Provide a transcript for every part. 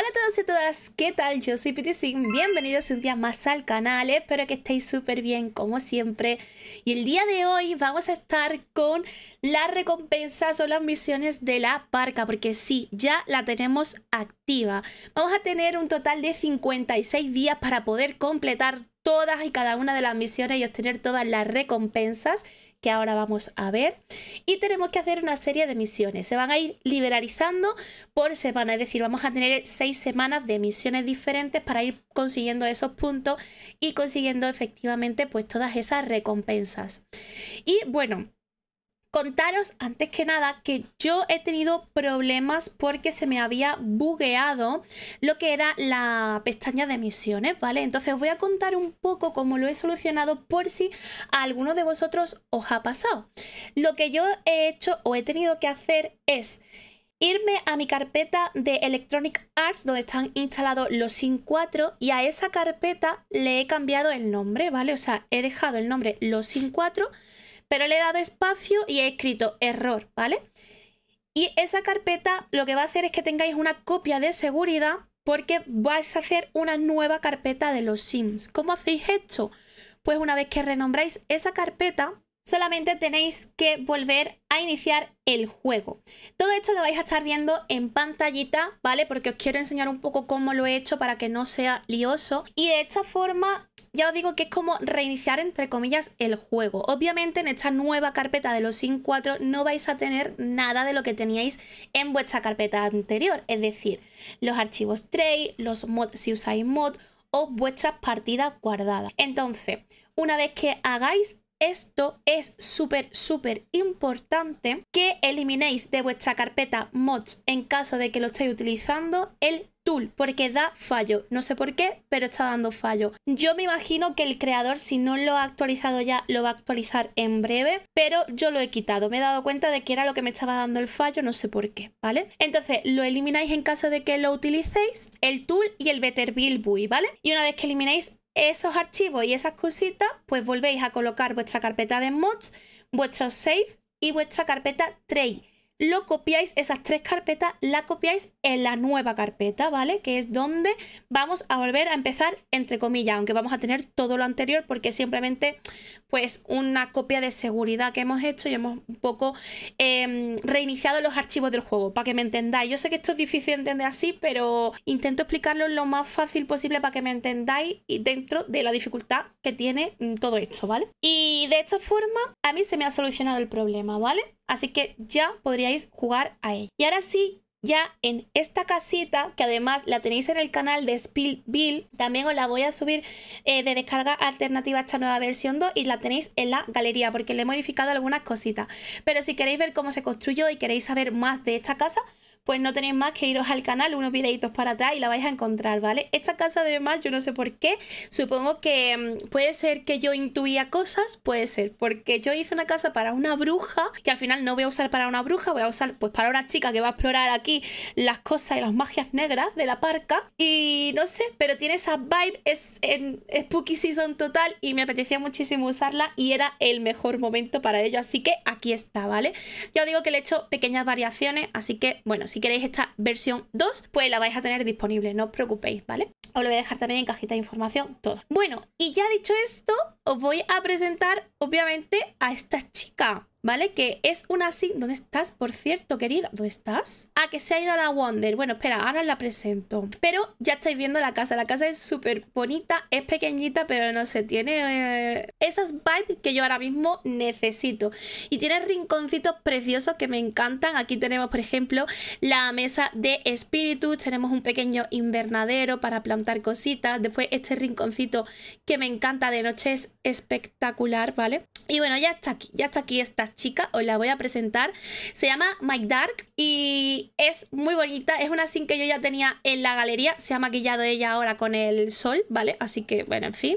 Hola a todos y todas, ¿qué tal? Yo soy PTSIM, bienvenidos un día más al canal, espero que estéis súper bien como siempre y el día de hoy vamos a estar con las recompensas o las misiones de la parca porque sí, ya la tenemos activa. Vamos a tener un total de 56 días para poder completar todas y cada una de las misiones y obtener todas las recompensas que ahora vamos a ver. Y tenemos que hacer una serie de misiones. Se van a ir liberalizando por semana, es decir, vamos a tener seis semanas de misiones diferentes para ir consiguiendo esos puntos y consiguiendo efectivamente pues todas esas recompensas. Y bueno, contaros antes que nada que yo he tenido problemas porque se me había bugueado lo que era la pestaña de misiones, ¿vale? Entonces voy a contar un poco cómo lo he solucionado por si a alguno de vosotros os ha pasado. Lo que yo he hecho o he tenido que hacer es irme a mi carpeta de Electronic Arts donde están instalados los SIN 4 y a esa carpeta le he cambiado el nombre, ¿vale? O sea, he dejado el nombre los SIN 4 pero le he dado espacio y he escrito error, ¿vale? Y esa carpeta lo que va a hacer es que tengáis una copia de seguridad porque vais a hacer una nueva carpeta de los Sims. ¿Cómo hacéis esto? Pues una vez que renombráis esa carpeta, solamente tenéis que volver a iniciar el juego. Todo esto lo vais a estar viendo en pantallita, ¿vale? Porque os quiero enseñar un poco cómo lo he hecho para que no sea lioso. Y de esta forma ya os digo que es como reiniciar entre comillas el juego. Obviamente en esta nueva carpeta de los Sim 4 no vais a tener nada de lo que teníais en vuestra carpeta anterior, es decir, los archivos tray, los mods si usáis mod o vuestras partidas guardadas. Entonces, una vez que hagáis esto es súper, súper importante que eliminéis de vuestra carpeta mods en caso de que lo estéis utilizando el Tool, porque da fallo. No sé por qué, pero está dando fallo. Yo me imagino que el creador, si no lo ha actualizado ya, lo va a actualizar en breve, pero yo lo he quitado. Me he dado cuenta de que era lo que me estaba dando el fallo, no sé por qué, ¿vale? Entonces, lo elimináis en caso de que lo utilicéis, el tool y el Better Build Buy, ¿vale? Y una vez que elimináis esos archivos y esas cositas, pues volvéis a colocar vuestra carpeta de mods, vuestro save y vuestra carpeta tray lo copiáis, esas tres carpetas, la copiáis en la nueva carpeta, ¿vale? Que es donde vamos a volver a empezar, entre comillas, aunque vamos a tener todo lo anterior porque simplemente, pues, una copia de seguridad que hemos hecho y hemos un poco em, reiniciado los archivos del juego, para que me entendáis. Yo sé que esto es difícil de entender así, pero intento explicarlo lo más fácil posible para que me entendáis y dentro de la dificultad que tiene mm, todo esto, ¿vale? Y de esta forma, a mí se me ha solucionado el problema, ¿vale? Así que ya podríais jugar a ella. Y ahora sí, ya en esta casita, que además la tenéis en el canal de Bill, también os la voy a subir eh, de descarga alternativa a esta nueva versión 2 y la tenéis en la galería porque le he modificado algunas cositas. Pero si queréis ver cómo se construyó y queréis saber más de esta casa, pues no tenéis más que iros al canal unos videitos para atrás y la vais a encontrar, ¿vale? Esta casa de mal yo no sé por qué, supongo que mm, puede ser que yo intuía cosas, puede ser, porque yo hice una casa para una bruja, que al final no voy a usar para una bruja, voy a usar pues para una chica que va a explorar aquí las cosas y las magias negras de la parca, y no sé, pero tiene esa vibe, es en Spooky Season total y me apetecía muchísimo usarla y era el mejor momento para ello, así que aquí está, ¿vale? Ya os digo que le he hecho pequeñas variaciones, así que bueno, si si queréis esta versión 2, pues la vais a tener disponible, no os preocupéis, ¿vale? Os lo voy a dejar también en cajita de información, todo. Bueno, y ya dicho esto, os voy a presentar, obviamente, a esta chica. ¿Vale? Que es una así ¿Dónde estás, por cierto, querida? ¿Dónde estás? Ah, que se ha ido a la Wonder. Bueno, espera, ahora la presento. Pero ya estáis viendo la casa. La casa es súper bonita, es pequeñita, pero no sé, tiene eh, esas vibes que yo ahora mismo necesito. Y tiene rinconcitos preciosos que me encantan. Aquí tenemos, por ejemplo, la mesa de espíritus. Tenemos un pequeño invernadero para plantar cositas. Después este rinconcito que me encanta de noche es espectacular, ¿vale? Y bueno, ya está aquí. Ya está aquí esta chica, os la voy a presentar. Se llama Mike Dark y es muy bonita. Es una sin que yo ya tenía en la galería. Se ha maquillado ella ahora con el sol, ¿vale? Así que, bueno, en fin.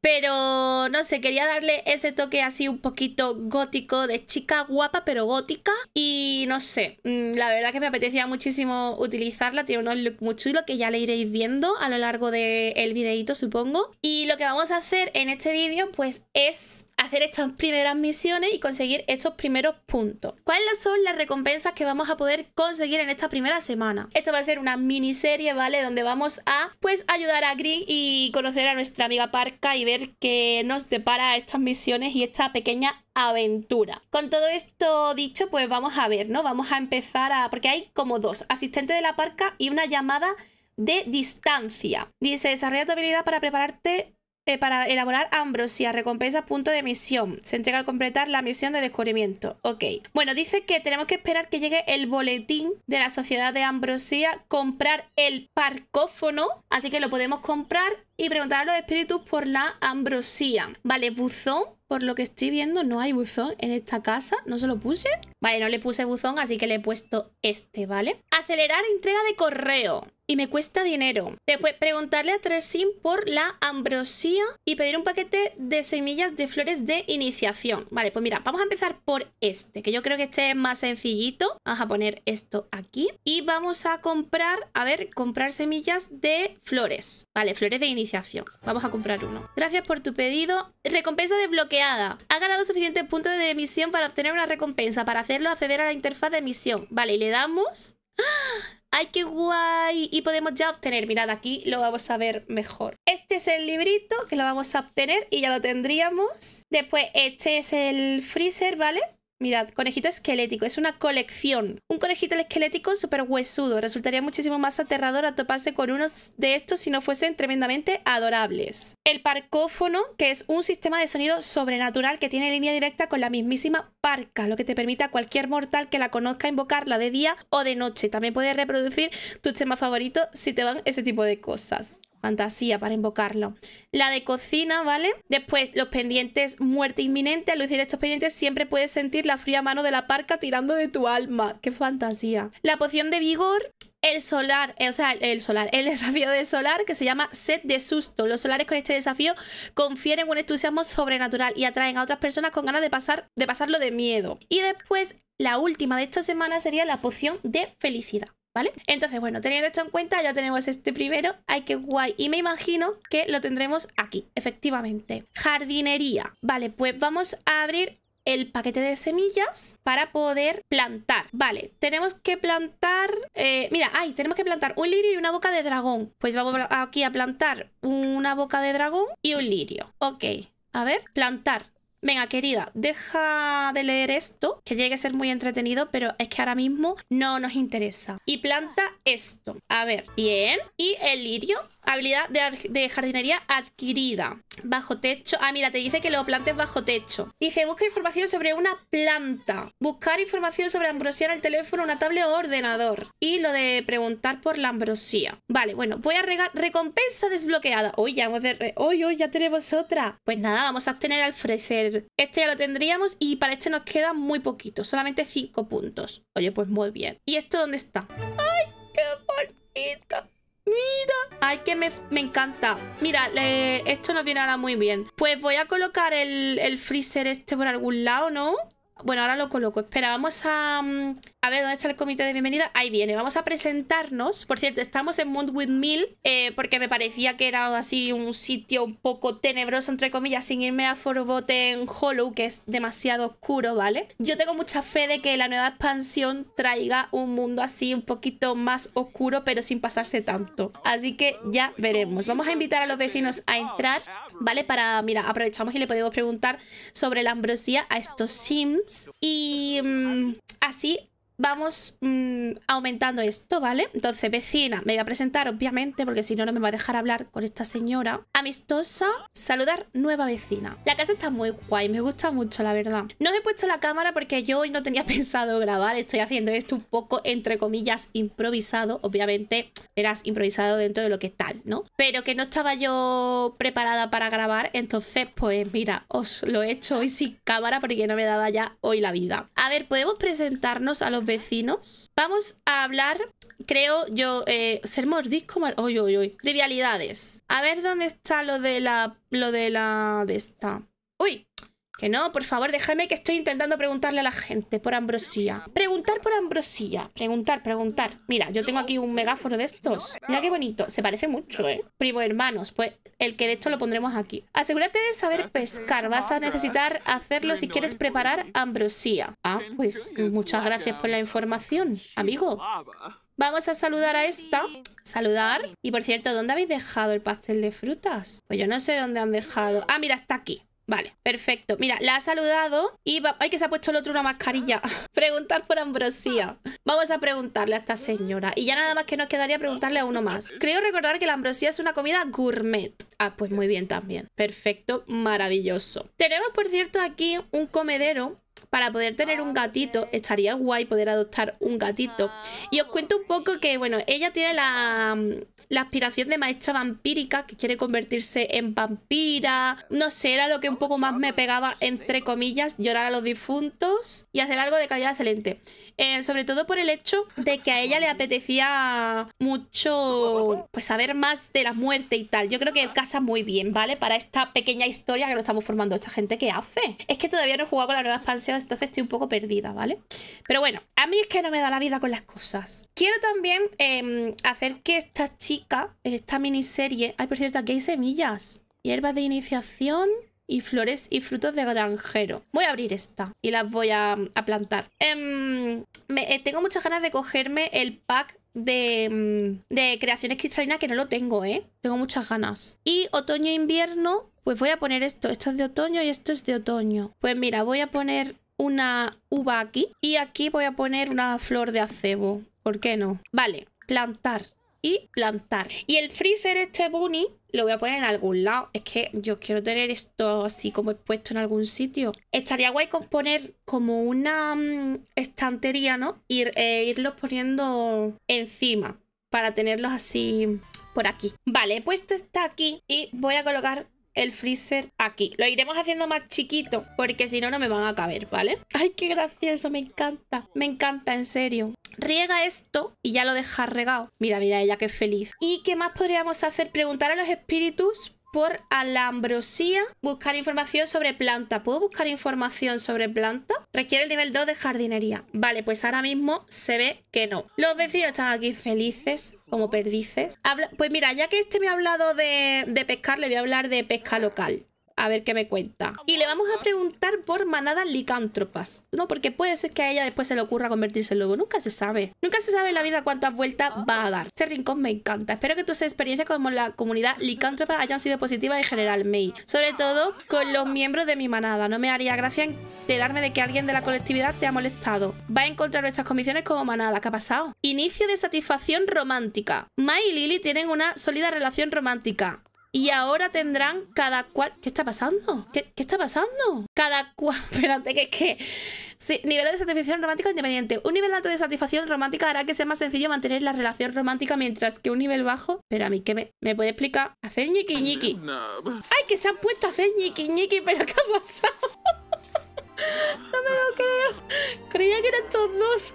Pero no sé, quería darle ese toque así un poquito gótico de chica guapa, pero gótica. Y no sé, mm, la verdad que me apetecía muchísimo utilizarla. Tiene unos look muy chulos que ya le iréis viendo a lo largo del videíto videito, supongo. Y lo que vamos a hacer en este vídeo, pues es hacer estas primeras misiones y conseguir estos primeros puntos. ¿Cuáles son las recompensas que vamos a poder conseguir en esta primera semana? Esto va a ser una miniserie, ¿vale? Donde vamos a, pues, ayudar a Green y conocer a nuestra amiga Parca y ver qué nos depara estas misiones y esta pequeña aventura. Con todo esto dicho, pues vamos a ver, ¿no? Vamos a empezar a... Porque hay como dos, asistente de la Parca y una llamada de distancia. Dice, desarrolla tu habilidad para prepararte eh, para elaborar ambrosia, recompensa, punto de misión. Se entrega al completar la misión de descubrimiento. Ok. Bueno, dice que tenemos que esperar que llegue el boletín de la sociedad de ambrosia, comprar el parcófono, así que lo podemos comprar y preguntar a los espíritus por la ambrosía. Vale, buzón, por lo que estoy viendo, no hay buzón en esta casa. ¿No se lo puse? Vale, no le puse buzón, así que le he puesto este, ¿vale? Acelerar entrega de correo. Y me cuesta dinero. Después, preguntarle a Tresim por la ambrosía y pedir un paquete de semillas de flores de iniciación. Vale, pues mira, vamos a empezar por este, que yo creo que este es más sencillito. Vamos a poner esto aquí. Y vamos a comprar, a ver, comprar semillas de flores. Vale, flores de iniciación Vamos a comprar uno. Gracias por tu pedido. Recompensa desbloqueada. Ha ganado suficientes puntos de misión para obtener una recompensa. Para hacerlo acceder a la interfaz de misión. Vale, y le damos... ¡Ah! ¡Ay, qué guay! Y podemos ya obtener, mirad, aquí lo vamos a ver mejor. Este es el librito que lo vamos a obtener y ya lo tendríamos. Después este es el freezer, ¿vale? Mirad, conejito esquelético, es una colección. Un conejito esquelético súper huesudo. Resultaría muchísimo más aterrador a toparse con unos de estos si no fuesen tremendamente adorables. El parcófono, que es un sistema de sonido sobrenatural que tiene línea directa con la mismísima parca, lo que te permite a cualquier mortal que la conozca invocarla de día o de noche. También puedes reproducir tus temas favoritos si te van ese tipo de cosas fantasía para invocarlo. La de cocina, ¿vale? Después, los pendientes, muerte inminente. Al lucir estos pendientes siempre puedes sentir la fría mano de la parca tirando de tu alma. ¡Qué fantasía! La poción de vigor, el solar, eh, o sea, el solar, el desafío del solar que se llama set de susto. Los solares con este desafío confieren un entusiasmo sobrenatural y atraen a otras personas con ganas de, pasar, de pasarlo de miedo. Y después, la última de esta semana sería la poción de felicidad. ¿vale? Entonces, bueno, teniendo esto en cuenta, ya tenemos este primero. ¡Ay, qué guay! Y me imagino que lo tendremos aquí, efectivamente. Jardinería. Vale, pues vamos a abrir el paquete de semillas para poder plantar. Vale, tenemos que plantar... Eh, mira, ay, tenemos que plantar un lirio y una boca de dragón. Pues vamos aquí a plantar una boca de dragón y un lirio. Ok, a ver, plantar. Venga, querida, deja de leer esto, que llegue a ser muy entretenido, pero es que ahora mismo no nos interesa. Y planta esto. A ver, bien. Y el lirio, habilidad de, jardinería adquirida. Bajo techo. Ah, mira, te dice que lo plantes bajo techo. Dice, busca información sobre una planta. Buscar información sobre en el teléfono, una tablet o ordenador. Y lo de preguntar por la ambrosía. Vale, bueno, voy a regar recompensa desbloqueada. Hoy ya hemos de... Hoy, hoy ya tenemos otra. Pues nada, vamos a obtener al este ya lo tendríamos y para este nos queda muy poquito, solamente 5 puntos. Oye, pues muy bien. ¿Y esto dónde está? ¡Ay, qué bonita! Mira, ay que me, encanta Mira, esto nos viene ahora muy bien Pues voy a colocar el, el freezer este por algún lado, ¿no? Bueno, ahora lo coloco. Espera, vamos a... Mm, a ver, ¿dónde está el comité de bienvenida? Ahí viene. Vamos a presentarnos. Por cierto, estamos en Montwood Mill eh, porque me parecía que era así un sitio un poco tenebroso, entre comillas, sin irme a Forbotten Hollow, que es demasiado oscuro, ¿vale? Yo tengo mucha fe de que la nueva expansión traiga un mundo así un poquito más oscuro, pero sin pasarse tanto. Así que ya veremos. Vamos a invitar a los vecinos a entrar, ¿vale? Para, mira, aprovechamos y le podemos preguntar sobre la ambrosía a estos sims y mm, así vamos mm, aumentando esto, ¿vale? Entonces, vecina, me voy a presentar, obviamente, porque si no, no me va a dejar hablar con esta señora. Amistosa, saludar nueva vecina. La casa está muy guay, me gusta mucho, la verdad. No os he puesto la cámara porque yo hoy no tenía pensado grabar. Estoy haciendo esto un poco, entre comillas, improvisado. Obviamente, eras improvisado dentro de lo que tal, ¿no? Pero que no estaba yo preparada para grabar, entonces, pues mira, os lo he hecho hoy sin cámara porque no me daba ya hoy la vida. A ver, podemos presentarnos a los vecinos. Vamos a hablar, creo yo, eh, ser mordisco mal... Uy, Trivialidades. A ver dónde está lo de la... Lo de la... De esta. Uy, que no, por favor, déjame que estoy intentando preguntarle a la gente por ambrosía. Preguntar por ambrosía. Preguntar, preguntar. Mira, yo tengo aquí un megáforo de estos. Mira qué bonito. Se parece mucho, ¿eh? Primo hermanos, pues el que de esto lo pondremos aquí. Asegúrate de saber pescar. Vas a necesitar hacerlo si quieres preparar ambrosía. Ah, pues muchas gracias por la información, amigo. Vamos a saludar a esta. Saludar. Y por cierto, ¿dónde habéis dejado el pastel de frutas? Pues yo no sé dónde han dejado. Ah, mira, está aquí. Vale, perfecto. Mira, la ha saludado y que se ha puesto el otro una mascarilla! Preguntar por Ambrosía. Vamos a preguntarle a esta señora. Y ya nada más que nos quedaría preguntarle a uno más. Creo recordar que la Ambrosía es una comida gourmet. Ah, pues muy bien también. Perfecto, maravilloso. Tenemos, por cierto, aquí un comedero para poder tener un gatito, estaría guay poder adoptar un gatito. Y os cuento un poco que, bueno, ella tiene la, la aspiración de maestra vampírica que quiere convertirse en vampira. No sé, era lo que un poco más me pegaba, entre comillas, llorar a los difuntos y hacer algo de calidad excelente. Eh, sobre todo por el hecho de que a ella le apetecía mucho pues saber más de la muerte y tal. Yo creo que casa muy bien, ¿vale? Para esta pequeña historia que lo estamos formando. Esta gente que hace. Es que todavía no he jugado con la nueva expansión, entonces estoy un poco perdida, ¿vale? Pero bueno, a mí es que no me da la vida con las cosas. Quiero también em, hacer que estas chicas en esta miniserie... Ay, por cierto, aquí hay semillas. Hierbas de iniciación y flores y frutos de granjero. Voy a abrir esta y las voy a, plantar. Em, eh, tengo muchas ganas de cogerme el pack de, em, de creaciones cristalinas que no lo tengo, ¿eh? Tengo muchas ganas. Y otoño e invierno, pues voy a poner esto. Esto es de otoño y esto es de otoño. Pues mira, voy a poner una uva aquí y aquí voy a poner una flor de acebo. ¿Por qué no? Vale, plantar y plantar. Y el freezer, este bunny, lo voy a poner en algún lado. Es que yo quiero tener esto así como expuesto en algún sitio. Estaría guay con poner como una mm, estantería, ¿no? Ir, e poniendo encima para tenerlos así por aquí. Vale, he puesto esta aquí y voy a colocar el freezer aquí. Lo iremos haciendo más chiquito porque si no, no me van a caber, ¿vale? Ay, qué gracioso, me encanta. Me encanta, en serio. Riega esto y ya lo deja regado. Mira, mira, ella qué feliz. ¿Y qué más podríamos hacer? Preguntar a los espíritus por alambrosía, buscar información sobre planta. ¿Puedo buscar información sobre planta? Requiere el nivel 2 de jardinería. Vale, pues ahora mismo se ve que no. Los vecinos están aquí felices, como perdices. pues mira, ya que este me ha hablado de pescar, le voy a hablar de pesca local a ver qué me cuenta. Y le vamos a preguntar por manadas licántropas, ¿no? Porque puede ser que a ella después se le ocurra convertirse en lobo, nunca se sabe. Nunca se sabe en la vida cuántas vueltas ah. va a dar. Este rincón me encanta. Espero que tus experiencias como la comunidad licántropa hayan sido positivas en general, May. Sobre todo con los miembros de mi manada. No me haría gracia enterarme de que alguien de la colectividad te ha molestado. Va a encontrar nuestras comisiones como manada. ¿Qué ha pasado? Inicio de satisfacción romántica. May y Lily tienen una sólida relación romántica. Y ahora tendrán cada cual... ¿Qué está pasando? ¿Qué, está pasando? Cada cual... Espérate, que es que... Sí, nivel de satisfacción romántica independiente. Un nivel alto de satisfacción romántica hará que sea más sencillo mantener la relación romántica, mientras que un nivel bajo... Pero a mí, ¿qué me, puede explicar? Hacer ñiqui ñiqui. ¡Ay, que se han puesto a hacer ñiqui ñiqui! ¿Pero qué ha pasado? No me lo creo. Creía que eran estos dos.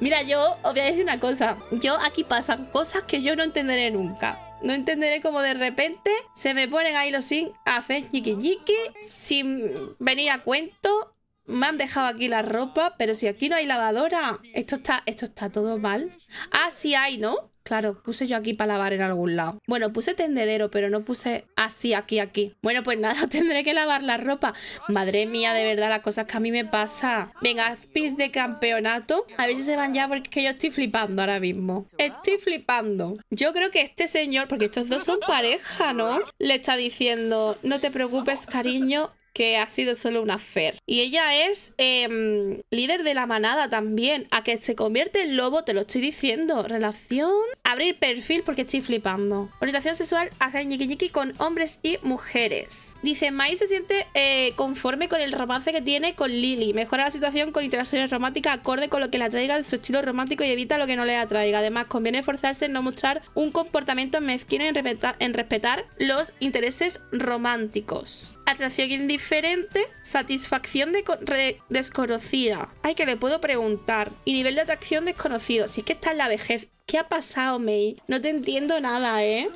Mira, yo os voy a decir una cosa. Yo aquí pasan cosas que yo no entenderé nunca. No entenderé cómo de repente se me ponen ahí los sin hacer yiqui sin venir a cuento. Me han dejado aquí la ropa, pero si aquí no hay lavadora, esto está, esto está todo mal. Ah, sí hay, ¿no? Claro, puse yo aquí para lavar en algún lado. Bueno, puse tendedero, pero no puse así, aquí, aquí. Bueno, pues nada, tendré que lavar la ropa. Madre mía, de verdad, las cosas que a mí me pasa. Venga, pis de campeonato. A ver si se van ya, porque es que yo estoy flipando ahora mismo. Estoy flipando. Yo creo que este señor, porque estos dos son pareja, ¿no? Le está diciendo, no te preocupes, cariño, que ha sido solo una fer. Y ella es em, líder de la manada también. A que se convierte en lobo, te lo estoy diciendo. Relación. Abrir perfil porque estoy flipando. Orientación sexual hacia ñiqui con hombres y mujeres. Dice, Mai se siente eh, conforme con el romance que tiene con Lily. Mejora la situación con interacciones románticas acorde con lo que le atraiga de su estilo romántico y evita lo que no le atraiga. Además, conviene esforzarse en no mostrar un comportamiento mezquino en respetar, en respetar los intereses románticos. Atracción indiferente diferente, satisfacción desconocida. Ay, que le puedo preguntar. Y nivel de atracción desconocido. Si es que está en la vejez. ¿Qué ha pasado, May? No te entiendo nada, ¿eh?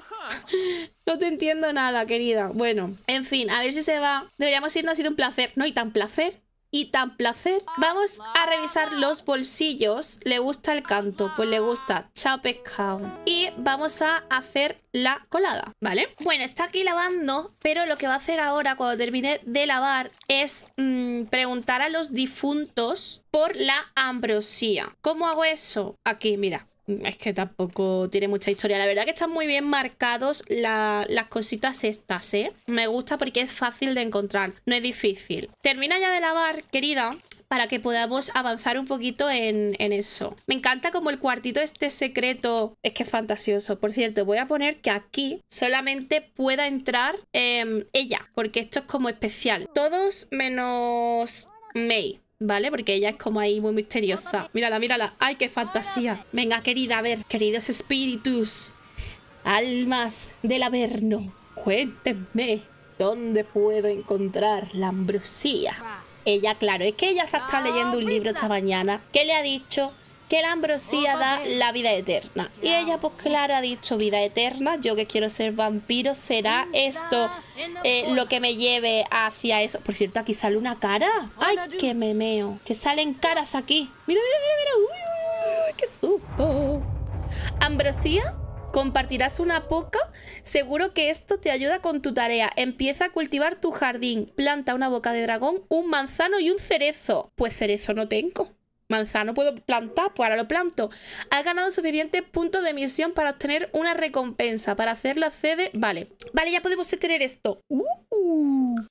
No te entiendo nada, querida. Bueno, en fin, a ver si se va. Deberíamos irnos, ha sido un placer. No, hay tan placer y tan placer. Ah, vamos a revisar los bolsillos. Le gusta el canto, pues le gusta. Chao Y vamos a hacer la colada, ¿vale? Bueno, está aquí lavando, pero lo que va a hacer ahora cuando termine de lavar es mm, preguntar a los difuntos por la ambrosía. ¿Cómo hago eso? Aquí, mira es que tampoco tiene mucha historia. La verdad que están muy bien marcados la, las cositas estas, ¿eh? Me gusta porque es fácil de encontrar, no es difícil. Termina ya de lavar, querida, para que podamos avanzar un poquito en, en, eso. Me encanta como el cuartito este secreto, es que es fantasioso. Por cierto, voy a poner que aquí solamente pueda entrar em, ella, porque esto es como especial. Todos menos May. ¿Vale? Porque ella es como ahí muy misteriosa. Mírala, mírala. ¡Ay, qué fantasía! Venga, querida, a ver. Queridos espíritus, almas del Averno, cuéntenme dónde puedo encontrar la ambrosía. Ella, claro, es que ella se está ah, leyendo un libro esta mañana ¿Qué le ha dicho que la ambrosía da la vida eterna. Y ella pues claro pues. ha dicho vida eterna, yo que quiero ser vampiro, será esto eh, lo que me lleve hacia eso. Por cierto, aquí sale una cara. ¡Ay, qué memeo! Que salen caras aquí. Mira, mira, mira, mira. Uy, ¡Qué susto! Ambrosía, compartirás una poca. Seguro que esto te ayuda con tu tarea. Empieza a cultivar tu jardín. Planta una boca de dragón, un manzano y un cerezo. Pues cerezo no tengo manzano puedo plantar, pues ahora lo planto. Ha ganado suficientes puntos de misión para obtener una recompensa, para hacerlo, la Vale, vale, ya podemos tener esto. Uh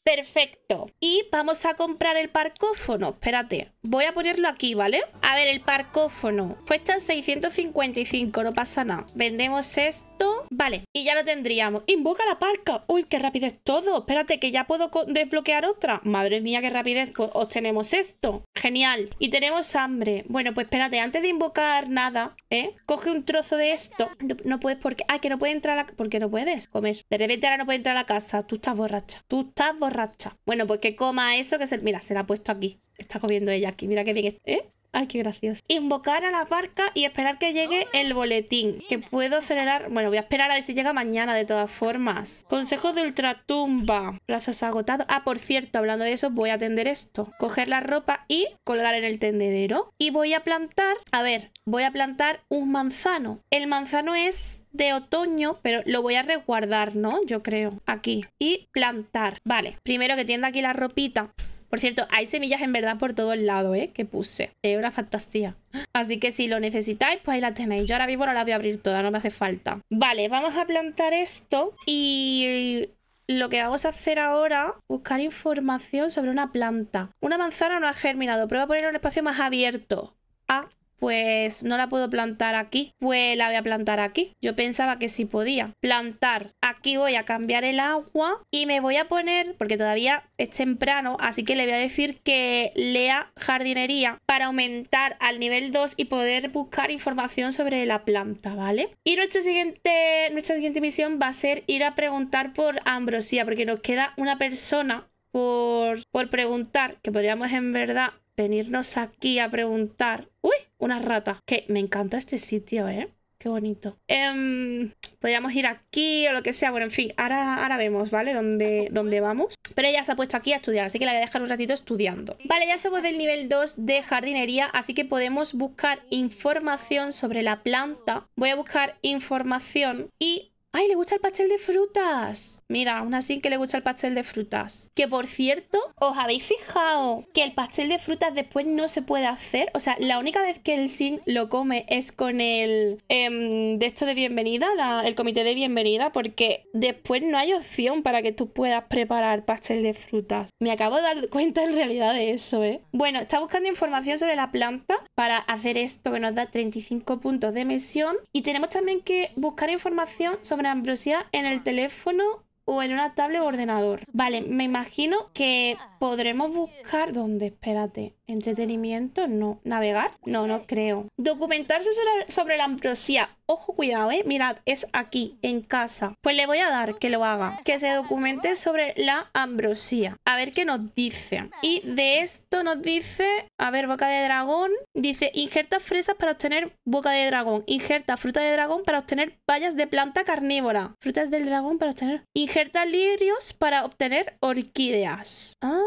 perfecto. Y vamos a comprar el parcófono. Espérate. Voy a ponerlo aquí, ¿vale? A ver, el parcófono. Cuesta 655, no pasa nada. Vendemos esto. Vale, y ya lo tendríamos. Invoca la parca. Uy, qué rapidez todo. Espérate, que ya puedo desbloquear otra. Madre mía, qué rapidez. Pues obtenemos esto. Genial. Y tenemos hambre. Bueno, pues espérate, antes de invocar nada, ¿eh? Coge un trozo de esto. No, puedes porque... Ah, que no puede entrar a la... ¿Por no puedes comer? De repente ahora no puede entrar a la casa. Tú estás borracha. Tú estás borracha. Bueno, pues que coma eso que se... Mira, se la ha puesto aquí. Está comiendo ella aquí. Mira qué bien. ¿Eh? Ay, qué gracioso. Invocar a la barca y esperar que llegue el boletín. Que puedo acelerar... Bueno, voy a esperar a ver si llega mañana, de todas formas. Consejo de ultratumba. Brazos agotados. Ah, por cierto, hablando de eso, voy a atender esto. Coger la ropa y colgar en el tendedero. Y voy a plantar... A ver, voy a plantar un manzano. El manzano es de otoño, pero lo voy a resguardar, ¿no? Yo creo, aquí. Y plantar. Vale, primero que tienda aquí la ropita. Por cierto, hay semillas en verdad por todo el lado, ¿eh? Que puse. Es una fantasía. Así que si lo necesitáis, pues ahí la tenéis. Yo ahora mismo no la voy a abrir toda, no me hace falta. Vale, vamos a plantar esto y... Lo que vamos a hacer ahora, buscar información sobre una planta. Una manzana no ha germinado. Prueba a poner un espacio más abierto. Ah, pues no la puedo plantar aquí, pues la voy a plantar aquí. Yo pensaba que sí podía. Plantar, aquí voy a cambiar el agua y me voy a poner, porque todavía es temprano, así que le voy a decir que lea jardinería para aumentar al nivel 2 y poder buscar información sobre la planta, ¿vale? Y nuestro siguiente, nuestra siguiente misión va a ser ir a preguntar por ambrosía, porque nos queda una persona por, por preguntar, que podríamos en verdad venirnos aquí a preguntar. ¡Uy! una rata. Que me encanta este sitio, ¿eh? Qué bonito. Em, podríamos ir aquí o lo que sea. Bueno, en fin, ahora, ahora vemos, ¿vale? ¿Dónde, dónde vamos? Pero ella se ha puesto aquí a estudiar, así que la voy a dejar un ratito estudiando. Vale, ya somos del nivel 2 de jardinería, así que podemos buscar información sobre la planta. Voy a buscar información y ¡Ay, le gusta el pastel de frutas! Mira, una así que le gusta el pastel de frutas. Que por cierto, ¿os habéis fijado que el pastel de frutas después no se puede hacer? O sea, la única vez que el Sin lo come es con el... Em, de esto de bienvenida, el comité de bienvenida, porque después no hay opción para que tú puedas preparar pastel de frutas. Me acabo de dar cuenta en realidad de eso, ¿eh? Bueno, está buscando información sobre la planta para hacer esto que nos da 35 puntos de misión. Y tenemos también que buscar información sobre ambrosia en el teléfono o en una tablet o ordenador. Vale, me imagino que podremos buscar... ¿Dónde? Espérate. ¿Entretenimiento? No. ¿Navegar? No, no creo. Documentarse sobre la ambrosía. Ojo, cuidado, ¿eh? Mirad, es aquí, en casa. Pues le voy a dar que lo haga. Que se documente sobre la ambrosía. A ver qué nos dice. Y de esto nos dice... A ver, boca de dragón. Dice, injerta fresas para obtener boca de dragón. Injerta fruta de dragón para obtener bayas de planta carnívora. Frutas del dragón para obtener... Injerta lirios para obtener orquídeas. Ah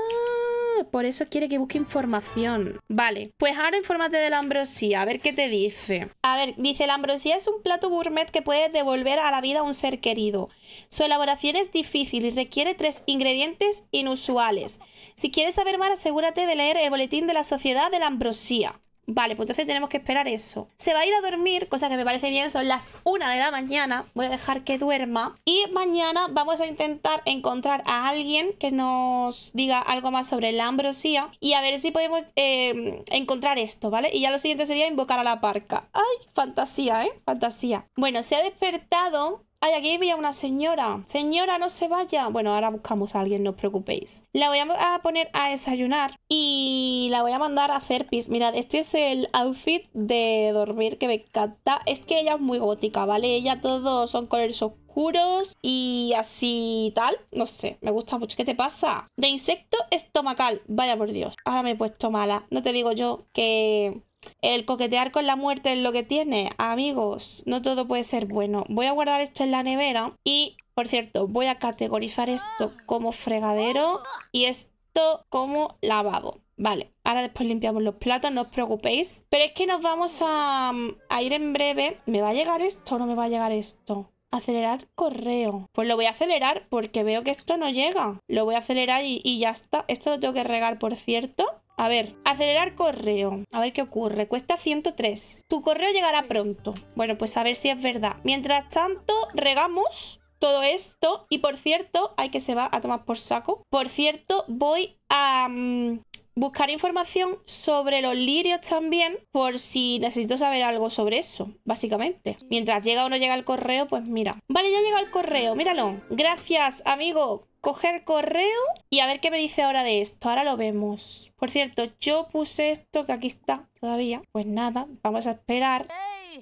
por eso quiere que busque información. Vale, pues ahora infórmate de la ambrosía, a ver qué te dice. A ver, dice, la ambrosía es un plato gourmet que puede devolver a la vida a un ser querido. Su elaboración es difícil y requiere tres ingredientes inusuales. Si quieres saber más, asegúrate de leer el boletín de la Sociedad de la Ambrosía. Vale, pues entonces tenemos que esperar eso. Se va a ir a dormir, cosa que me parece bien, son las 1 de la mañana. Voy a dejar que duerma. Y mañana vamos a intentar encontrar a alguien que nos diga algo más sobre la ambrosía. Y a ver si podemos eh, encontrar esto, ¿vale? Y ya lo siguiente sería invocar a la parca. ¡Ay! Fantasía, ¿eh? Fantasía. Bueno, se ha despertado Ay, aquí había una señora. Señora, no se vaya. Bueno, ahora buscamos a alguien, no os preocupéis. La voy a poner a desayunar y la voy a mandar a hacer pis. Mirad, este es el outfit de dormir que me encanta. Es que ella es muy gótica, ¿vale? Ella todos son colores oscuros y así tal. No sé, me gusta mucho. ¿Qué te pasa? De insecto estomacal. Vaya por Dios. Ahora me he puesto mala. No te digo yo que el coquetear con la muerte es lo que tiene. Amigos, no todo puede ser bueno. Voy a guardar esto en la nevera y, por cierto, voy a categorizar esto como fregadero y esto como lavabo. Vale, ahora después limpiamos los platos, no os preocupéis. Pero es que nos vamos mm, a, ir en breve. ¿Me va a llegar esto o no me va a llegar esto? Acelerar correo. Pues lo voy a acelerar porque veo que esto no llega. Lo voy a acelerar y, y ya está. Esto lo tengo que regar, por cierto. A ver, acelerar correo. A ver qué ocurre. Cuesta 103. Tu correo llegará pronto. Bueno, pues a ver si es verdad. Mientras tanto, regamos todo esto. Y por cierto, hay que se va a tomar por saco. Por cierto, voy a mm, buscar información sobre los lirios también, por si necesito saber algo sobre eso, básicamente. Mientras llega o no llega el correo, pues mira. Vale, ya llega el correo, míralo. Gracias, amigo. Coger correo y a ver qué me dice ahora de esto. Ahora lo vemos. Por cierto, yo puse esto que aquí está todavía. Pues nada, vamos a esperar.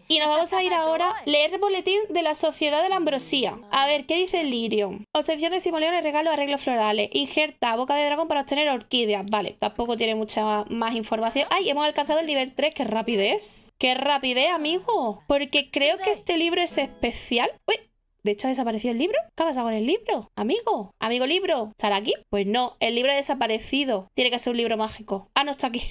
Y nos vamos a ir ahora a leer el boletín de la Sociedad de la Ambrosía. A ver, ¿qué dice el lirio? Obtención de simoleones, regalos, arreglos florales. Injerta, boca de dragón para obtener orquídeas. Vale, tampoco tiene mucha más información. ¡Ay, hemos alcanzado el nivel 3! ¡Qué rapidez! ¡Qué rapidez, amigo! Porque creo que este libro es especial. ¡Uy! De hecho, ¿ha desaparecido el libro? ¿Qué ha pasado con el libro? Amigo, amigo libro, ¿estará aquí? Pues no, el libro ha desaparecido. Tiene que ser un libro mágico. Ah, no está aquí.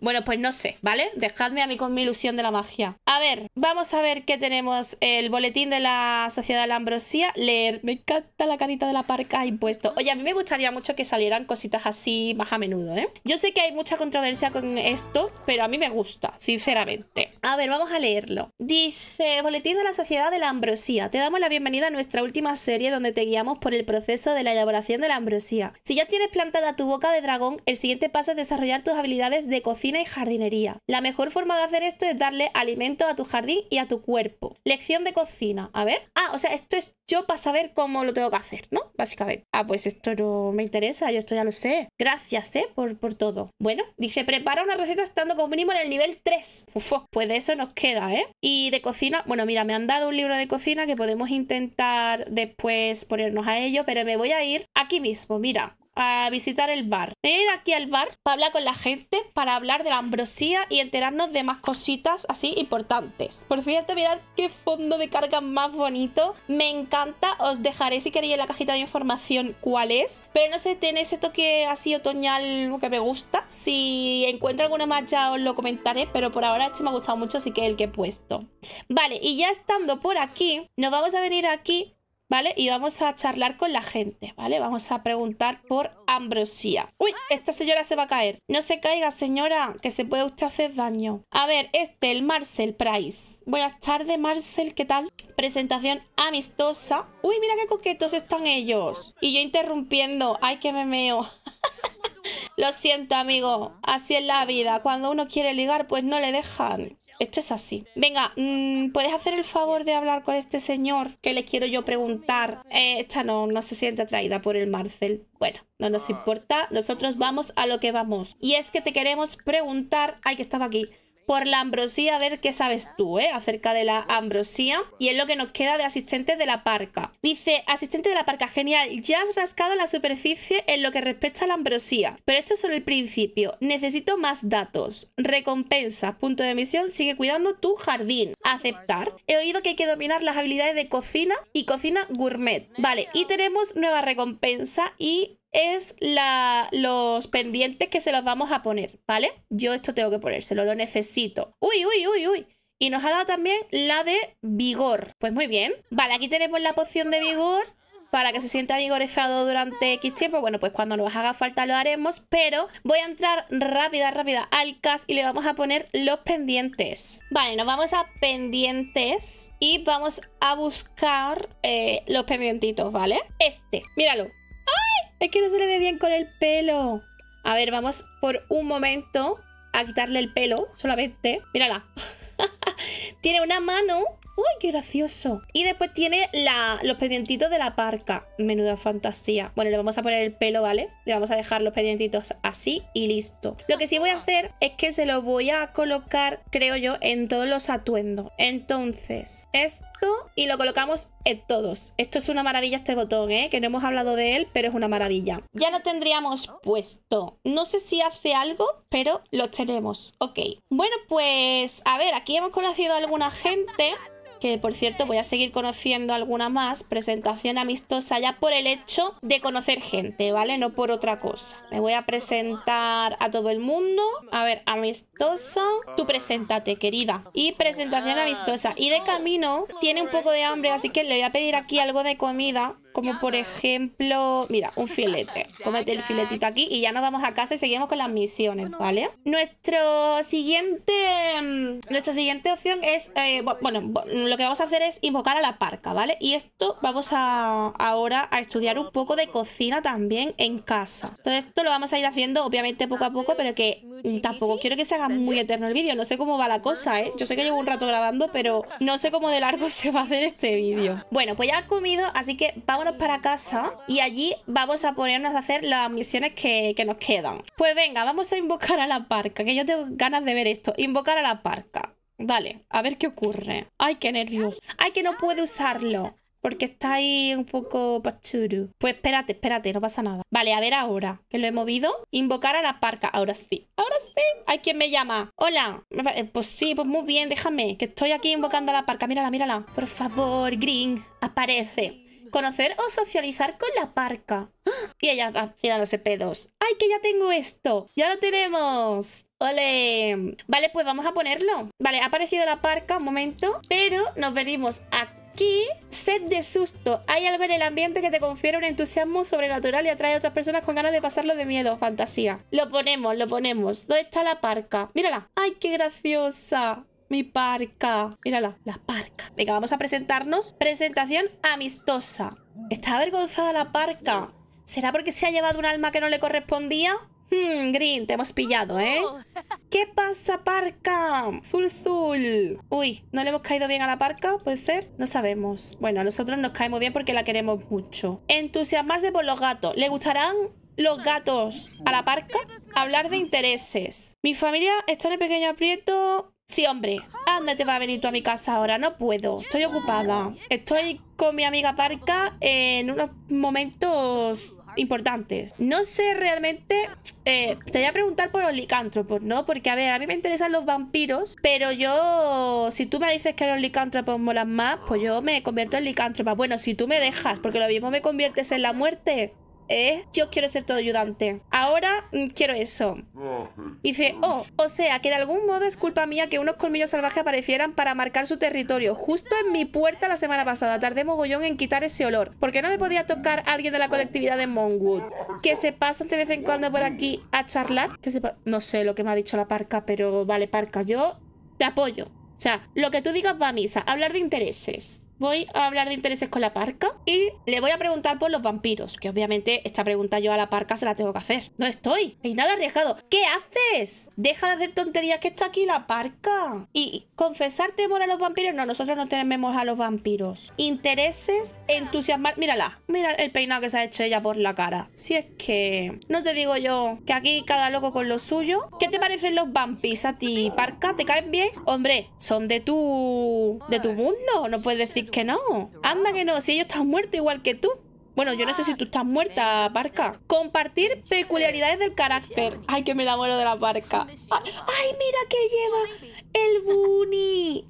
Bueno, pues no sé, ¿vale? Dejadme a mí con mi ilusión de la magia. A ver, vamos a ver qué tenemos. El boletín de la Sociedad de la Ambrosía. Leer. Me encanta la carita de la parca puesto. Oye, a mí me gustaría mucho que salieran cositas así más a menudo, ¿eh? Yo sé que hay mucha controversia con esto, pero a mí me gusta, sinceramente. A ver, vamos a leerlo. Dice, boletín de la Sociedad de la Ambrosía. Te damos la bienvenida a nuestra última serie donde te guiamos por el proceso de la elaboración de la ambrosía. Si ya tienes plantada tu boca de dragón, el siguiente paso es desarrollar tus habilidades de cocina y jardinería. La mejor forma de hacer esto es darle alimento a tu jardín y a tu cuerpo. Lección de cocina, a ver. Ah, o sea, esto es yo para saber cómo lo tengo que hacer, ¿no? Básicamente. Ah, pues esto no me interesa, yo esto ya lo sé. Gracias, ¿eh? Por, por todo. Bueno, dice, prepara una receta estando como mínimo en el nivel 3. Uf, pues de eso nos queda, ¿eh? Y de cocina, bueno, mira, me han dado un libro de cocina que podemos intentar después ponernos a ello, pero me voy a ir aquí mismo, mira a visitar el bar. ir aquí al bar para hablar con la gente, para hablar de la ambrosía y enterarnos de más cositas así importantes. Por cierto, este, mirad qué fondo de carga más bonito. Me encanta. Os dejaré si queréis en la cajita de información cuál es. Pero no sé, tiene ese toque así otoñal que me gusta. Si encuentro alguna más ya os lo comentaré, pero por ahora este me ha gustado mucho, así que el que he puesto. Vale, y ya estando por aquí, nos vamos a venir aquí ¿vale? Y vamos a charlar con la gente, ¿vale? Vamos a preguntar por Ambrosía. ¡Uy! Esta señora se va a caer. No se caiga, señora, que se puede usted hacer daño. A ver, este, el Marcel Price. Buenas tardes, Marcel, ¿qué tal? Presentación amistosa. ¡Uy, mira qué coquetos están ellos! Y yo interrumpiendo. ¡Ay, que me meo! Lo siento, amigo. Así es la vida. Cuando uno quiere ligar, pues no le dejan. Esto es así. Venga, mm, ¿puedes hacer el favor de hablar con este señor que le quiero yo preguntar? Eh, esta no, no se siente atraída por el Marcel. Bueno, no nos importa. Nosotros vamos a lo que vamos. Y es que te queremos preguntar... Ay, que estaba aquí por la ambrosía, a ver qué sabes tú, ¿eh? Acerca de la ambrosía. Y es lo que nos queda de asistente de la parca. Dice, asistente de la parca, genial, ya has rascado la superficie en lo que respecta a la ambrosía. Pero esto es solo el principio. Necesito más datos. Recompensa, punto de emisión, sigue cuidando tu jardín. Aceptar. He oído que hay que dominar las habilidades de cocina y cocina gourmet. Vale, y tenemos nueva recompensa y es la, los pendientes que se los vamos a poner, ¿vale? Yo esto tengo que ponérselo, lo necesito. Uy, uy, uy, uy. Y nos ha dado también la de vigor. Pues muy bien. Vale, aquí tenemos la poción de vigor para que se sienta vigorizado durante X tiempo. Bueno, pues cuando nos haga falta lo haremos, pero voy a entrar rápida, rápida al cast y le vamos a poner los pendientes. Vale, nos vamos a pendientes y vamos a buscar eh, los pendientitos, ¿vale? Este, míralo. Es que no se le ve bien con el pelo. A ver, vamos por un momento a quitarle el pelo solamente. Mírala. Tiene una mano ¡Uy, qué gracioso! Y después tiene los pendientitos de la parca. Menuda fantasía. Bueno, le vamos a poner el pelo, ¿vale? Le vamos a dejar los pendientitos así y listo. Lo que sí voy a hacer es que se los voy a colocar, creo yo, en todos los atuendos. Entonces, esto y lo colocamos en todos. Esto es una maravilla este botón, ¿eh? Que no hemos hablado de él, pero es una maravilla. Ya lo tendríamos puesto. No sé si hace algo, pero lo tenemos. Ok. Bueno, pues, a ver, aquí hemos conocido a alguna gente que por cierto voy a seguir conociendo alguna más, presentación amistosa ya por el hecho de conocer gente, ¿vale? No por otra cosa. Me voy a presentar a todo el mundo. A ver, amistosa, tú preséntate, querida. Y presentación amistosa. Y de camino tiene un poco de hambre, así que le voy a pedir aquí algo de comida como por ejemplo, mira, un filete. Cómete el filetito aquí y ya nos vamos a casa y seguimos con las misiones, ¿vale? Nuestro siguiente, mm, nuestra siguiente opción es, eh, bueno, lo que vamos a hacer es invocar a la parca, ¿vale? Y esto vamos a ahora a estudiar un poco de cocina también en casa. Todo esto lo vamos a ir haciendo, obviamente, poco a poco, pero que tampoco quiero que se haga muy eterno el vídeo. No sé cómo va la cosa, ¿eh? Yo sé que llevo un rato grabando, pero no sé cómo de largo se va a hacer este vídeo. Bueno, pues ya ha comido, así que vámonos para casa y allí vamos a ponernos a hacer las misiones que, que nos quedan. Pues venga, vamos a invocar a la parca, que yo tengo ganas de ver esto. Invocar a la parca. Vale, a ver qué ocurre. Ay, qué nervioso Ay, que no puede usarlo. Porque está ahí un poco pachuru. Pues espérate, espérate, no pasa nada. Vale, a ver ahora, que lo he movido. Invocar a la parca. Ahora sí, ahora sí. Hay quien me llama. Hola. Eh, pues sí, pues muy bien, déjame. Que estoy aquí invocando a la parca. Mírala, mírala. Por favor, Green, aparece. Conocer o socializar con la parca. Y ella va tirándose pedos. ¡Ay, que ya tengo esto! ¡Ya lo tenemos! ¡Ole! Vale, pues vamos a ponerlo. Vale, ha aparecido la parca, un momento. Pero nos venimos aquí. Set de susto. Hay algo en el ambiente que te confiere un entusiasmo sobrenatural y atrae a otras personas con ganas de pasarlo de miedo. Fantasía. Lo ponemos, lo ponemos. ¿Dónde está la parca? Mírala. ¡Ay, qué graciosa! Mi parca. Mírala, la parca. Venga, vamos a presentarnos. Presentación amistosa. Está avergonzada la parca. ¿Será porque se ha llevado un alma que no le correspondía? Hmm, Green, te hemos pillado, ¿eh? ¿Qué pasa, parca? Zul, zul. Uy, ¿no le hemos caído bien a la parca? ¿Puede ser? No sabemos. Bueno, a nosotros nos caemos bien porque la queremos mucho. Entusiasmarse por los gatos. ¿Le gustarán los gatos a la parca? Hablar de intereses. Mi familia está en pequeño aprieto. Sí, hombre. ¿A dónde te va a venir tú a mi casa ahora? No puedo. Estoy ocupada. Estoy con mi amiga Parka en unos momentos importantes. No sé realmente... Eh, te voy a preguntar por los licántropos, ¿no? Porque, a ver, a mí me interesan los vampiros, pero yo... Si tú me dices que los licántropos molan más, pues yo me convierto en licántropa. Bueno, si tú me dejas, porque lo mismo me conviertes en la muerte yo quiero ser todo ayudante. Ahora mm, quiero eso. dice, oh, o sea, que de algún modo es culpa mía que unos colmillos salvajes aparecieran para marcar su territorio. Justo en mi puerta la semana pasada tardé mogollón en quitar ese olor. Porque no me podía tocar alguien de la colectividad de Monwood. Que se pasan de vez en cuando por aquí a charlar. Que no sé lo que me ha dicho la parca, pero vale, parca, yo te apoyo. O sea, lo que tú digas va a misa. Hablar de intereses voy a hablar de intereses con la parca y le voy a preguntar por los vampiros, que obviamente esta pregunta yo a la parca se la tengo que hacer. No estoy, hay nada arriesgado. ¿Qué haces? Deja de hacer tonterías que está aquí la parca. Y confesar temor a los vampiros, no, nosotros no tenemos a los vampiros. Intereses, entusiasmar, mírala, mira el peinado que se ha hecho ella por la cara. Si es que, no te digo yo, que aquí cada loco con lo suyo. ¿Qué te parecen los vampiros a ti, parca? ¿Te caen bien? Hombre, son de tu, de tu mundo, no puedes decir que no, anda que no, si ellos están muertos igual que tú. Bueno, yo no sé si tú estás muerta, barca. Compartir peculiaridades del carácter. Ay, que me enamoro de la barca. Ay, mira que lleva el bunny.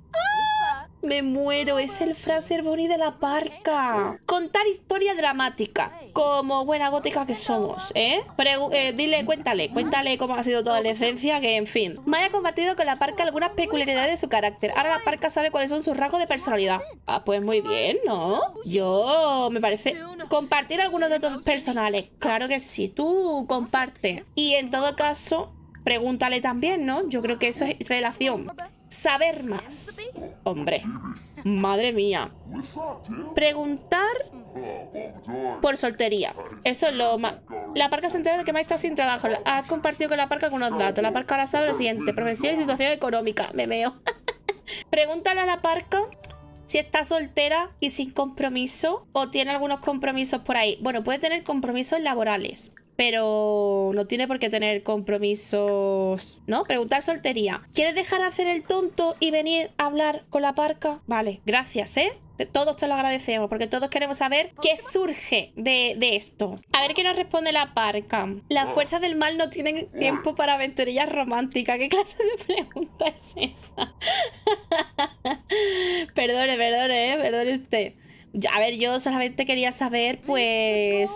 Me muero, es el Fraser Bonnie de la parca. Contar historia dramática, como buena gótica que somos, ¿eh? ¿eh? dile, cuéntale, cuéntale cómo ha sido toda la esencia, que en fin. Me ha compartido con la parca algunas peculiaridades de su carácter. Ahora la parca sabe cuáles son sus rasgos de personalidad. Ah, pues muy bien, ¿no? Yo, me parece... Compartir algunos datos personales. Claro que sí, tú comparte. Y en todo caso, pregúntale también, ¿no? Yo creo que eso es relación. Saber más. Hombre, madre mía. Preguntar por soltería. Eso es lo más... La parca se entera de que más está sin trabajo. Ha compartido con la parca algunos datos. La parca ahora sabe lo siguiente. Profesión y situación económica. Me meo. Pregúntale a la parca si está soltera y sin compromiso o tiene algunos compromisos por ahí. Bueno, puede tener compromisos laborales pero no tiene por qué tener compromisos, ¿no? Preguntar soltería. ¿Quieres dejar de hacer el tonto y venir a hablar con la parca? Vale, gracias, ¿eh? Todos te lo agradecemos porque todos queremos saber qué pues surge de, esto. A ver qué nos responde la parca. Las oh. fuerzas del mal no tienen ah. tiempo para aventurillas románticas. ¿Qué clase de pregunta es esa? perdone, perdone, ¿eh? perdone usted. A ver, yo solamente quería saber, pues,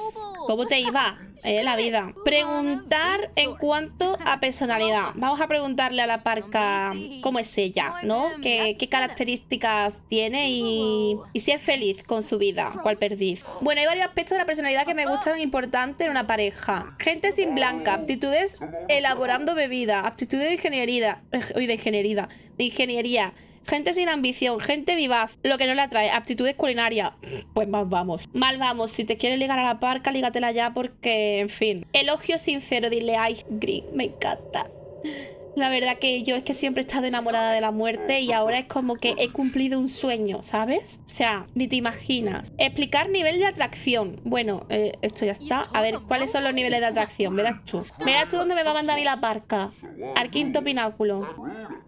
cómo te iba eh, la vida. Preguntar en cuanto a personalidad. Vamos a preguntarle a la parca cómo es ella, ¿no? ¿Qué, características tiene y, si es feliz con su vida, cual perdiz. Bueno, hay varios aspectos de la personalidad que me gustan importantes en una pareja. Gente sin blanca, aptitudes elaborando bebida, aptitudes de ingeniería, eh, de ingeniería, de ingeniería Gente sin ambición, gente vivaz, lo que no le atrae, aptitudes culinarias. Pues mal vamos. Mal vamos, si te quieres ligar a la parca, lígatela ya porque, en fin. Elogio sincero, dile, ay, Green, me encantas. La verdad que yo es que siempre he estado enamorada de la muerte y ahora es como que he cumplido un sueño, ¿sabes? O sea, ni te imaginas. Explicar nivel de atracción. Bueno, eh, esto ya está. A ver, ¿cuáles son los niveles de atracción? Verás tú. Verás tú dónde me va a mandar a mí la parca. Al quinto pináculo.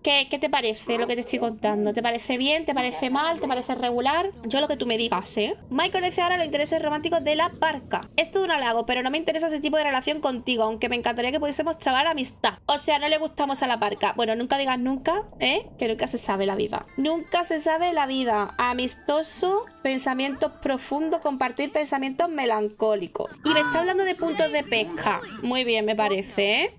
¿Qué, te parece lo que te estoy contando? ¿Te parece bien? ¿Te parece mal? ¿Te parece regular? Yo lo que tú me digas, ¿eh? Michael conoce ahora los intereses románticos de la parca. Es un halago, pero no me interesa ese tipo de relación contigo, aunque me encantaría que pudiésemos trabar amistad. O sea, no le gustamos a la parca. Bueno, nunca digas nunca, ¿eh? Que nunca se sabe la vida. Nunca se sabe la vida. Amistoso, pensamientos profundo, compartir pensamientos melancólicos. Y me está hablando de puntos de pesca. Muy bien, me parece, ¿eh?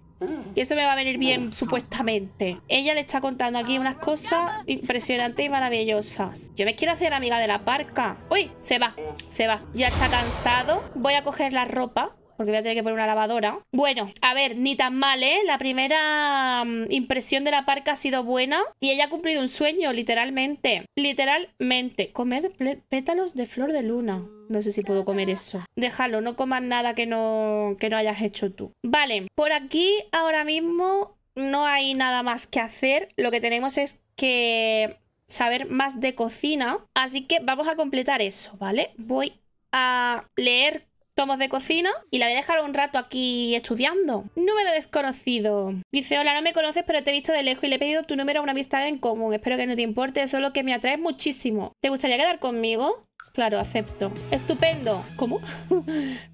Y eso me va a venir bien, supuestamente. Ella le está contando aquí unas cosas impresionantes y maravillosas. Yo me quiero hacer amiga de la parca. ¡Uy! Se va, se va. Ya está cansado. Voy a coger la ropa porque voy a tener que poner una lavadora. Bueno, a ver, ni tan mal, ¿eh? La primera mm, impresión de la parca ha sido buena y ella ha cumplido un sueño, literalmente. Literalmente. Comer pétalos de flor de luna. No sé si puedo comer eso. Déjalo, no comas nada que no, que no hayas hecho tú. Vale, por aquí ahora mismo no hay nada más que hacer. Lo que tenemos es que saber más de cocina. Así que vamos a completar eso, ¿vale? Voy a leer tomos de cocina y la voy a dejar un rato aquí estudiando. Número desconocido. Dice, hola, no me conoces, pero te he visto de lejos y le he pedido tu número a una amistad en común. Espero que no te importe, solo que me atraes muchísimo. ¿Te gustaría quedar conmigo? Claro, acepto. Estupendo. ¿Cómo?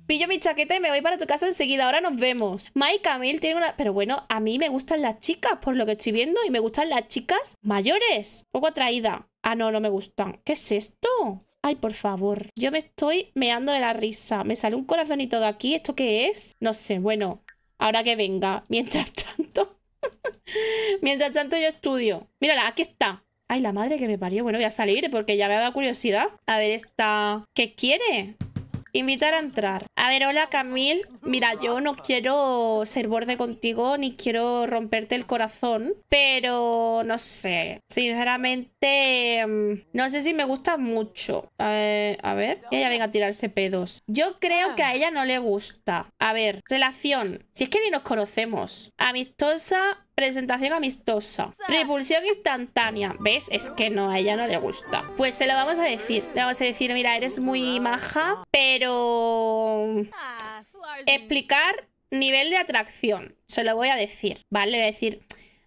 Pillo mi chaqueta y me voy para tu casa enseguida. Ahora nos vemos. Mike Camille tiene una... Pero bueno, a mí me gustan las chicas, por lo que estoy viendo. Y me gustan las chicas mayores. Poco atraída. Ah, no, no me gustan. ¿Qué es esto? Ay, por favor. Yo me estoy meando de la risa. Me sale un corazón y todo aquí. ¿Esto qué es? No sé. Bueno, ahora que venga. Mientras tanto... Mientras tanto yo estudio. Mírala, aquí está. Ay, la madre que me parió. Bueno, voy a salir porque ya me ha dado curiosidad. A ver, esta... ¿Qué quiere? Invitar a entrar. A ver, hola Camil. Mira, yo no quiero ser borde contigo ni quiero romperte el corazón, pero no sé. Sinceramente este, mm, no sé si me gusta mucho. a ver. Ella venga a tirarse pedos. Yo creo ah. que a ella no le gusta. A ver, relación. Si es que ni nos conocemos. Amistosa, presentación amistosa. Repulsión instantánea. ¿Ves? Es que no, a ella no le gusta. Pues se lo vamos a decir. Le vamos a decir, mira, eres muy maja, pero... Ah, explicar nivel de atracción. Se lo voy a decir, ¿vale? voy a decir...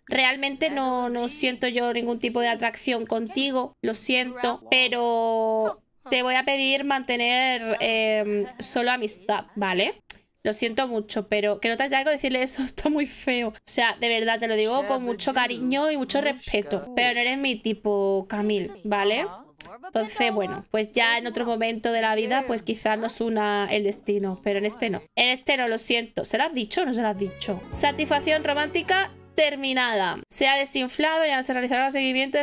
Realmente no, siento yo ningún tipo de atracción contigo, lo siento, pero te voy a pedir mantener em, solo amistad, ¿vale? Lo siento mucho, pero que no te haya algo decirle eso está muy feo. O sea, de verdad, te lo digo con mucho cariño y mucho respeto. Pero no eres mi tipo, Camil, ¿vale? Entonces, bueno, pues ya en otro momento de la vida, pues quizás nos una el destino, pero en este no. En este no, lo siento. ¿Se lo has dicho o no se lo has dicho? Satisfacción romántica terminada. Se ha desinflado, ya no se realizarán los seguimientos.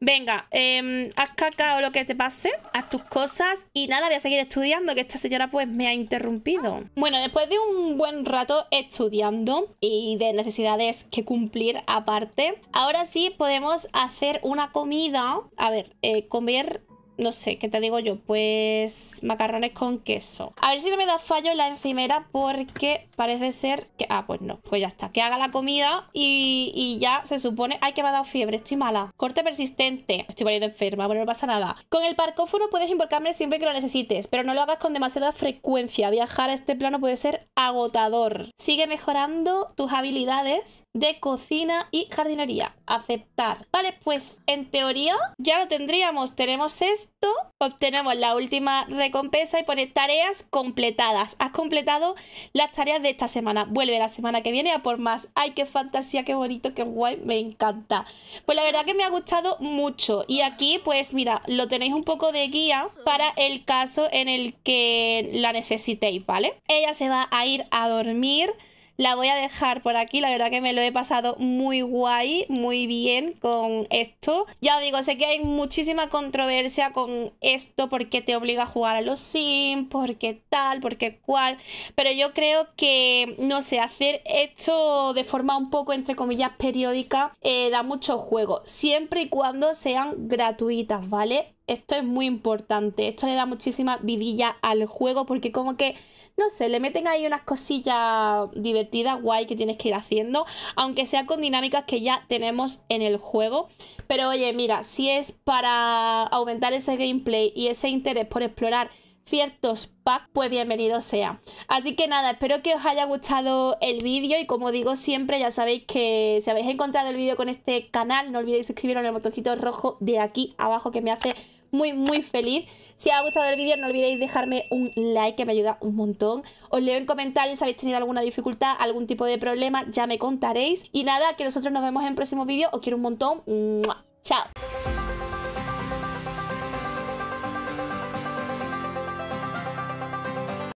Venga, has em, haz lo que te pase, haz tus cosas y nada, voy a seguir estudiando, que esta señora pues me ha interrumpido. Bueno, después de un buen rato estudiando y de necesidades que cumplir aparte, ahora sí podemos hacer una comida. A ver, eh, comer no sé, ¿qué te digo yo? Pues macarrones con queso. A ver si no me da fallo la encimera porque parece ser que... Ah, pues no, pues ya está. Que haga la comida y, ya se supone... Ay, que me ha dado fiebre, estoy mala. Corte persistente. Estoy pariendo enferma, bueno, no pasa nada. Con el parcófono puedes invocarme siempre que lo necesites, pero no lo hagas con demasiada frecuencia. Viajar a este plano puede ser agotador. Sigue mejorando tus habilidades de cocina y jardinería. Aceptar. Vale, pues en teoría ya lo tendríamos. Tenemos esto obtenemos la última recompensa y pone tareas completadas. Has completado las tareas de esta semana. Vuelve la semana que viene a por más. ¡Ay, qué fantasía, qué bonito, qué guay! Me encanta. Pues la verdad que me ha gustado mucho. Y aquí, pues mira, lo tenéis un poco de guía para el caso en el que la necesitéis, ¿vale? Ella se va a ir a dormir la voy a dejar por aquí. La verdad que me lo he pasado muy guay, muy bien con esto. Ya os digo, sé que hay muchísima controversia con esto porque te obliga a jugar a los sims, porque tal, porque cual. Pero yo creo que, no sé, hacer esto de forma un poco, entre comillas, periódica eh, da mucho juego. Siempre y cuando sean gratuitas, ¿vale? esto es muy importante. Esto le da muchísima vidilla al juego porque como que, no sé, le meten ahí unas cosillas divertidas, guay, que tienes que ir haciendo, aunque sea con dinámicas que ya tenemos en el juego. Pero oye, mira, si es para aumentar ese gameplay y ese interés por explorar ciertos packs, pues bienvenido sea. Así que nada, espero que os haya gustado el vídeo y como digo siempre, ya sabéis que si habéis encontrado el vídeo con este canal, no olvidéis suscribiros en el botoncito rojo de aquí abajo que me hace muy, muy feliz. Si os ha gustado el vídeo, no olvidéis dejarme un like, que me ayuda un montón. Os leo en comentarios si habéis tenido alguna dificultad, algún tipo de problema, ya me contaréis. Y nada, que nosotros nos vemos en el próximo vídeo. Os quiero un montón. Chao.